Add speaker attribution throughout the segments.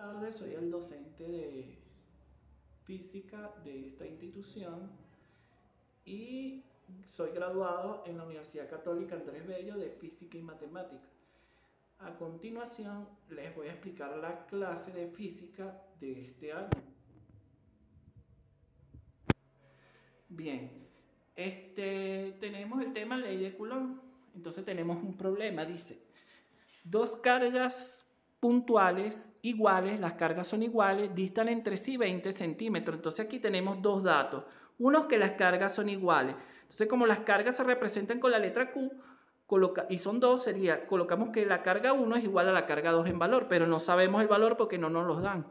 Speaker 1: tardes, soy el docente de física de esta institución y soy graduado en la Universidad Católica Andrés Bello de Física y Matemática. A continuación les voy a explicar la clase de física de este año. Bien, este, tenemos el tema ley de Coulomb. Entonces tenemos un problema, dice, dos cargas puntuales, iguales, las cargas son iguales, distan entre sí 20 centímetros. Entonces aquí tenemos dos datos. Uno es que las cargas son iguales. Entonces como las cargas se representan con la letra Q, y son dos, sería, colocamos que la carga 1 es igual a la carga 2 en valor, pero no sabemos el valor porque no nos los dan.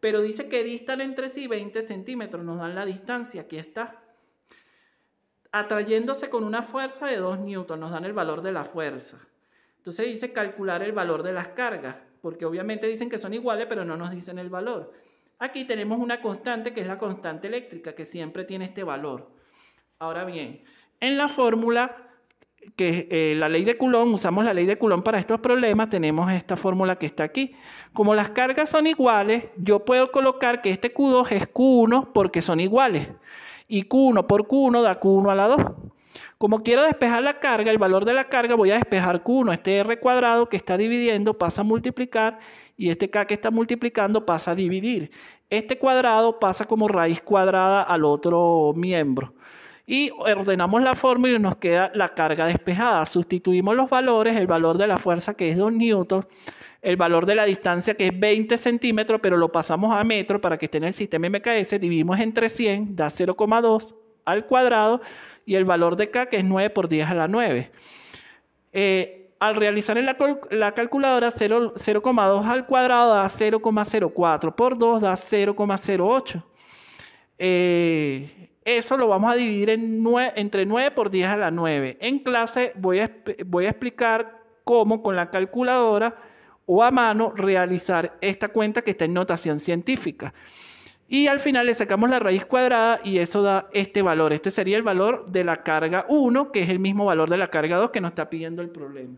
Speaker 1: Pero dice que distan entre sí 20 centímetros, nos dan la distancia, aquí está. Atrayéndose con una fuerza de 2 newton, nos dan el valor de la fuerza. Entonces dice calcular el valor de las cargas porque obviamente dicen que son iguales, pero no nos dicen el valor. Aquí tenemos una constante que es la constante eléctrica, que siempre tiene este valor. Ahora bien, en la fórmula que es eh, la ley de Coulomb, usamos la ley de Coulomb para estos problemas, tenemos esta fórmula que está aquí. Como las cargas son iguales, yo puedo colocar que este Q2 es Q1 porque son iguales. Y Q1 por Q1 da Q1 a la 2. Como quiero despejar la carga, el valor de la carga, voy a despejar Q1. Este R cuadrado que está dividiendo pasa a multiplicar y este K que está multiplicando pasa a dividir. Este cuadrado pasa como raíz cuadrada al otro miembro. Y ordenamos la fórmula y nos queda la carga despejada. Sustituimos los valores, el valor de la fuerza que es 2 N, el valor de la distancia que es 20 centímetros, pero lo pasamos a metro para que esté en el sistema MKS, dividimos entre 100, da 0,2 al cuadrado y el valor de k que es 9 por 10 a la 9. Eh, al realizar en la, calculadora 0,2 al cuadrado da 0,04 por 2 da 0,08. Eh, eso lo vamos a dividir en entre 9 por 10 a la 9. En clase voy a explicar cómo con la calculadora o a mano realizar esta cuenta que está en notación científica. Y al final le sacamos la raíz cuadrada y eso da este valor. Este sería el valor de la carga 1, que es el mismo valor de la carga 2 que nos está pidiendo el problema.